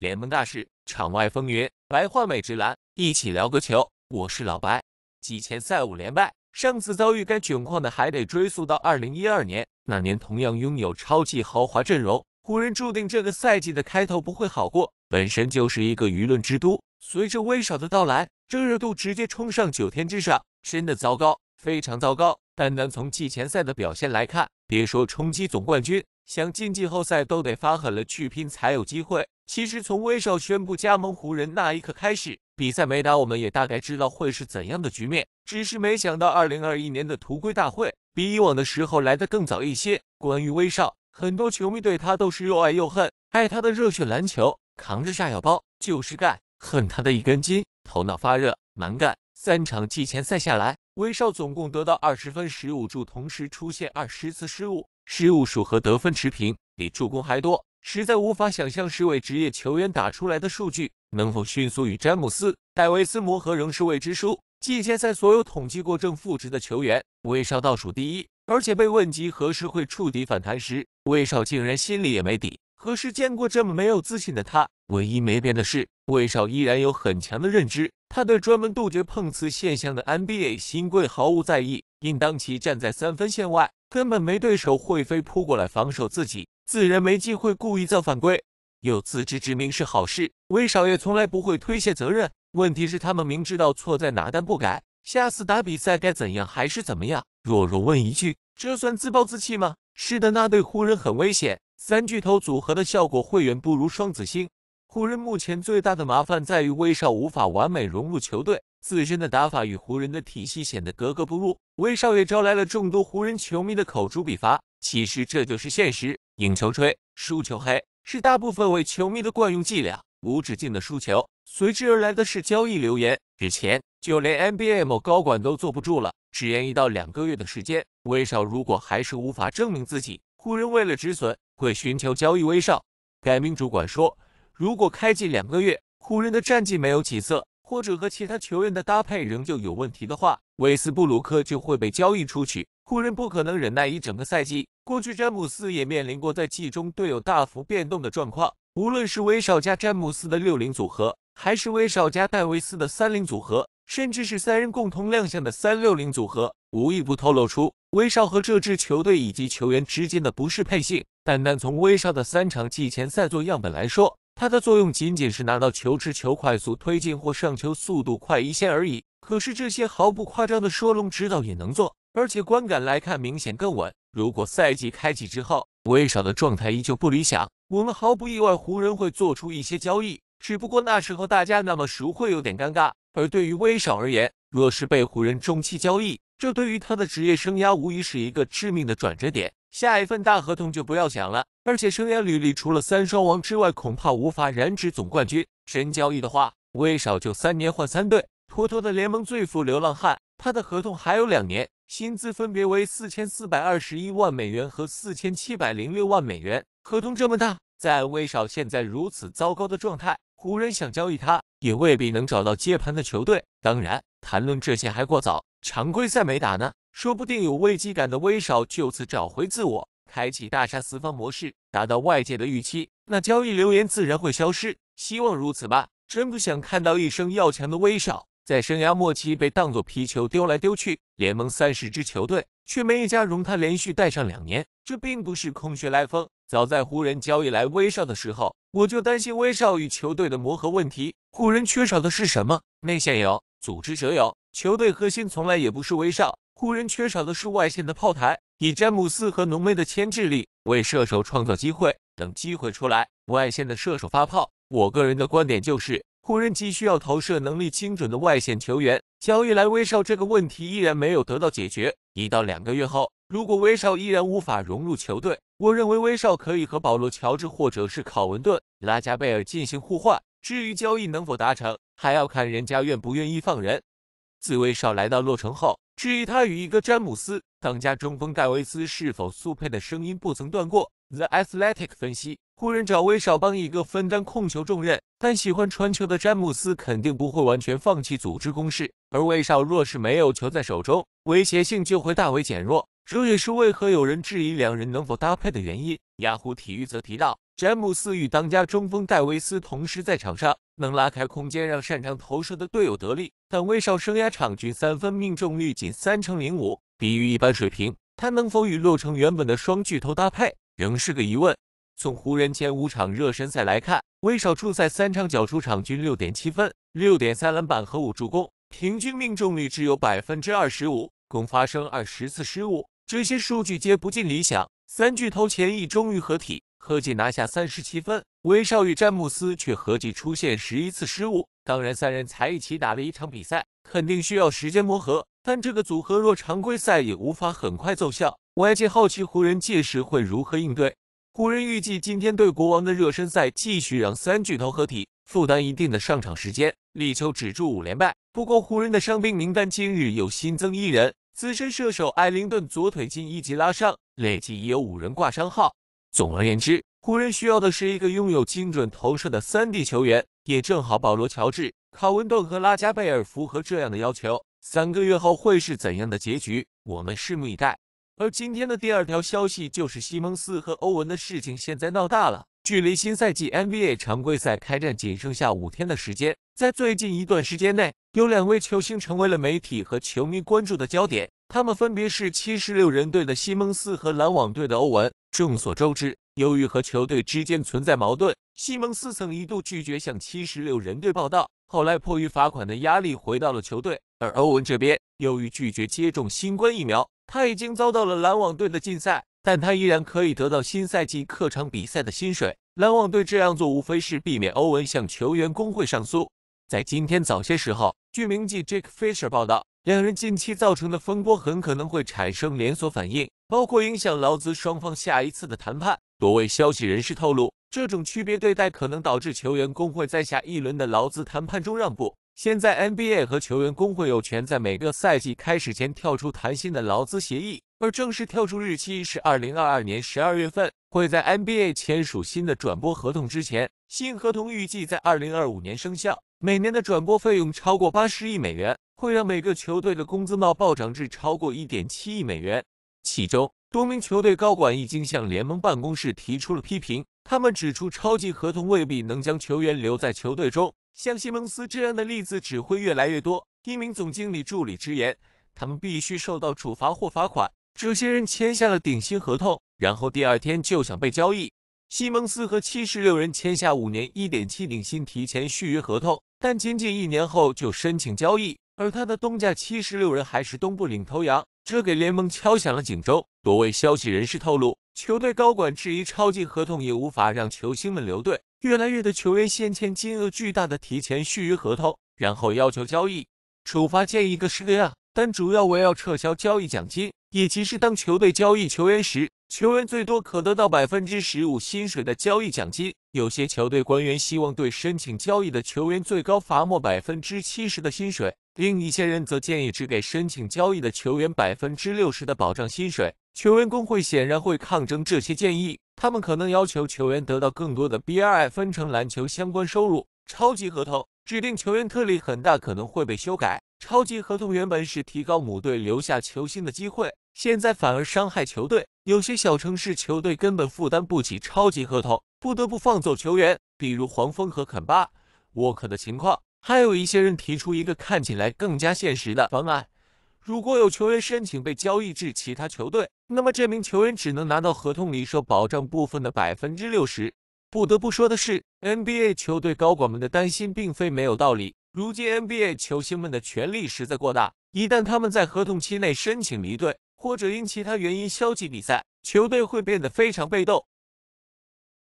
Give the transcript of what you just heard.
联盟大事，场外风云，白话美职篮，一起聊个球。我是老白。季前赛五连败，上次遭遇该窘况的还得追溯到二零一二年。那年同样拥有超级豪华阵容，湖人注定这个赛季的开头不会好过。本身就是一个舆论之都，随着威少的到来，这热度直接冲上九天之上。真的糟糕，非常糟糕。单单从季前赛的表现来看，别说冲击总冠军。想进季后赛都得发狠了去拼才有机会。其实从威少宣布加盟湖人那一刻开始，比赛没打我们也大概知道会是怎样的局面，只是没想到2021年的图归大会比以往的时候来的更早一些。关于威少，很多球迷对他都是又爱又恨，爱他的热血篮球，扛着炸药包就是干；恨他的一根筋，头脑发热，蛮干。三场季前赛下来，威少总共得到20分、15助，同时出现20次失误。失误数和得分持平，比助攻还多，实在无法想象是位职业球员打出来的数据能否迅速与詹姆斯、戴维斯磨合仍是未知数。季前赛所有统计过正负值的球员，威少倒数第一，而且被问及何时会触底反弹时，威少竟然心里也没底。何时见过这么没有自信的他？唯一没变的是，威少依然有很强的认知，他对专门杜绝碰瓷现象的 NBA 新贵毫无在意。应当其站在三分线外，根本没对手会飞扑过来防守自己，自然没机会故意造犯规。有自知之明是好事，威少爷从来不会推卸责任。问题是他们明知道错在哪，但不改，下次打比赛该怎样还是怎么样。若若问一句，这算自暴自弃吗？是的，那对湖人很危险。三巨头组合的效果会远不如双子星。湖人目前最大的麻烦在于威少无法完美融入球队。自身的打法与湖人的体系显得格格不入，威少也招来了众多湖人球迷的口诛笔伐。其实这就是现实，赢球吹，输球黑，是大部分伪球迷的惯用伎俩。无止境的输球，随之而来的是交易流言、日前，就连 NBA 某高管都坐不住了，直言一到两个月的时间，威少如果还是无法证明自己，湖人为了止损会寻求交易威少。改名主管说，如果开季两个月，湖人的战绩没有起色。或者和其他球员的搭配仍旧有问题的话，威斯布鲁克就会被交易出去。湖人不可能忍耐一整个赛季。过去，詹姆斯也面临过在季中队友大幅变动的状况。无论是威少加詹姆斯的六零组合，还是威少加戴维斯的三零组合，甚至是三人共同亮相的三六零组合，无一不透露出威少和这支球队以及球员之间的不适配性。单单从威少的三场季前赛做样本来说，它的作用仅仅是拿到球之球快速推进或上球速度快一些而已。可是这些毫不夸张的说，龙指导也能做，而且观感来看明显更稳。如果赛季开启之后，威少的状态依旧不理想，我们毫不意外，湖人会做出一些交易。只不过那时候大家那么熟会有点尴尬。而对于威少而言，若是被湖人中期交易，这对于他的职业生涯无疑是一个致命的转折点。下一份大合同就不要想了，而且生涯履历除了三双王之外，恐怕无法染指总冠军。真交易的话，威少就三年换三队，妥妥的联盟最富流浪汉。他的合同还有两年，薪资分别为四千四百二十一万美元和四千七百零六万美元。合同这么大，在威少现在如此糟糕的状态，湖人想交易他，也未必能找到接盘的球队。当然，谈论这些还过早，常规赛没打呢。说不定有危机感的威少就此找回自我，开启大杀四方模式，达到外界的预期，那交易流言自然会消失。希望如此吧，真不想看到一生要强的威少在生涯末期被当作皮球丢来丢去，联盟三十支球队却没一家容他连续带上两年。这并不是空穴来风。早在湖人交易来威少的时候，我就担心威少与球队的磨合问题。湖人缺少的是什么？内线有，组织者有，球队核心从来也不是威少。湖人缺少的是外线的炮台，以詹姆斯和浓眉的牵制力为射手创造机会，等机会出来，外线的射手发炮。我个人的观点就是，湖人急需要投射能力精准的外线球员。交易来威少这个问题依然没有得到解决。一到两个月后，如果威少依然无法融入球队，我认为威少可以和保罗·乔治或者是考文顿、拉加贝尔进行互换。至于交易能否达成，还要看人家愿不愿意放人。自威少来到洛城后，质疑他与一个詹姆斯当家中锋戴维斯是否速配的声音不曾断过。The Athletic 分析，湖人找威少帮一个分担控球重任，但喜欢传球的詹姆斯肯定不会完全放弃组织攻势，而威少若是没有球在手中，威胁性就会大为减弱。这也是为何有人质疑两人能否搭配的原因。雅虎体育则提到，詹姆斯与当家中锋戴维斯同时在场上，能拉开空间，让擅长投射的队友得利。但威少生涯场均三分命中率仅三成零五，低于一般水平。他能否与洛城原本的双巨头搭配，仍是个疑问。从湖人前五场热身赛来看，威少出赛三场，缴出场均六点七分、六点三篮板和五助攻，平均命中率只有百分之二十五，共发生二十次失误。这些数据皆不尽理想，三巨头前一终于合体，合计拿下三十七分，威少与詹姆斯却合计出现十一次失误。当然，三人才一起打了一场比赛，肯定需要时间磨合，但这个组合若常规赛也无法很快奏效。外界好奇湖人届时会如何应对？湖人预计今天对国王的热身赛继续让三巨头合体，负担一定的上场时间，力求止住五连败。不过，湖人的伤兵名单今日又新增一人。资深射手艾灵顿左腿筋一级拉伤，累计已有五人挂伤号。总而言之，湖人需要的是一个拥有精准投射的三 D 球员，也正好保罗、乔治、卡文顿和拉加贝尔符合这样的要求。三个月后会是怎样的结局，我们拭目以待。而今天的第二条消息就是西蒙斯和欧文的事情现在闹大了，距离新赛季 NBA 常规赛开战仅剩下五天的时间。在最近一段时间内，有两位球星成为了媒体和球迷关注的焦点，他们分别是七十六人队的西蒙斯和篮网队的欧文。众所周知，由于和球队之间存在矛盾，西蒙斯曾一度拒绝向七十六人队报道，后来迫于罚款的压力回到了球队。而欧文这边，由于拒绝接种新冠疫苗，他已经遭到了篮网队的禁赛，但他依然可以得到新赛季客场比赛的薪水。篮网队这样做，无非是避免欧文向球员工会上诉。在今天早些时候，据《名记》Jake Fisher 报道，两人近期造成的风波很可能会产生连锁反应，包括影响劳资双方下一次的谈判。多位消息人士透露，这种区别对待可能导致球员工会在下一轮的劳资谈判中让步。现在，NBA 和球员工会有权在每个赛季开始前跳出谈新的劳资协议，而正式跳出日期是2022年12月份，会在 NBA 签署新的转播合同之前。新合同预计在2025年生效。每年的转播费用超过八十亿美元，会让每个球队的工资帽暴涨至超过一点七亿美元。其中，多名球队高管已经向联盟办公室提出了批评，他们指出超级合同未必能将球员留在球队中，像西蒙斯这样的例子只会越来越多。一名总经理助理直言，他们必须受到处罚或罚款。这些人签下了顶薪合同，然后第二天就想被交易。西蒙斯和七十六人签下五年一点七顶薪提前续约合同，但仅仅一年后就申请交易，而他的东家七十六人还是东部领头羊，这给联盟敲响了警钟。多位消息人士透露，球队高管质疑超级合同也无法让球星们留队，越来越的球员先签金额巨大的提前续约合同，然后要求交易处罚，建议各式各样，但主要围绕撤销交易奖金。也及是当球队交易球员时，球员最多可得到百分之十五薪水的交易奖金。有些球队官员希望对申请交易的球员最高罚没百分之七十的薪水，另一些人则建议只给申请交易的球员百分之六十的保障薪水。球员工会显然会抗争这些建议，他们可能要求球员得到更多的 BRI 分成、篮球相关收入。超级合同指定球员特例很大可能会被修改。超级合同原本是提高母队留下球星的机会。现在反而伤害球队，有些小城市球队根本负担不起超级合同，不得不放走球员，比如黄蜂和肯巴·沃克的情况。还有一些人提出一个看起来更加现实的方案：如果有球员申请被交易至其他球队，那么这名球员只能拿到合同里受保障部分的百分之六十。不得不说的是，NBA 球队高管们的担心并非没有道理。如今 NBA 球星们的权力实在过大，一旦他们在合同期内申请离队，或者因其他原因消极比赛，球队会变得非常被动。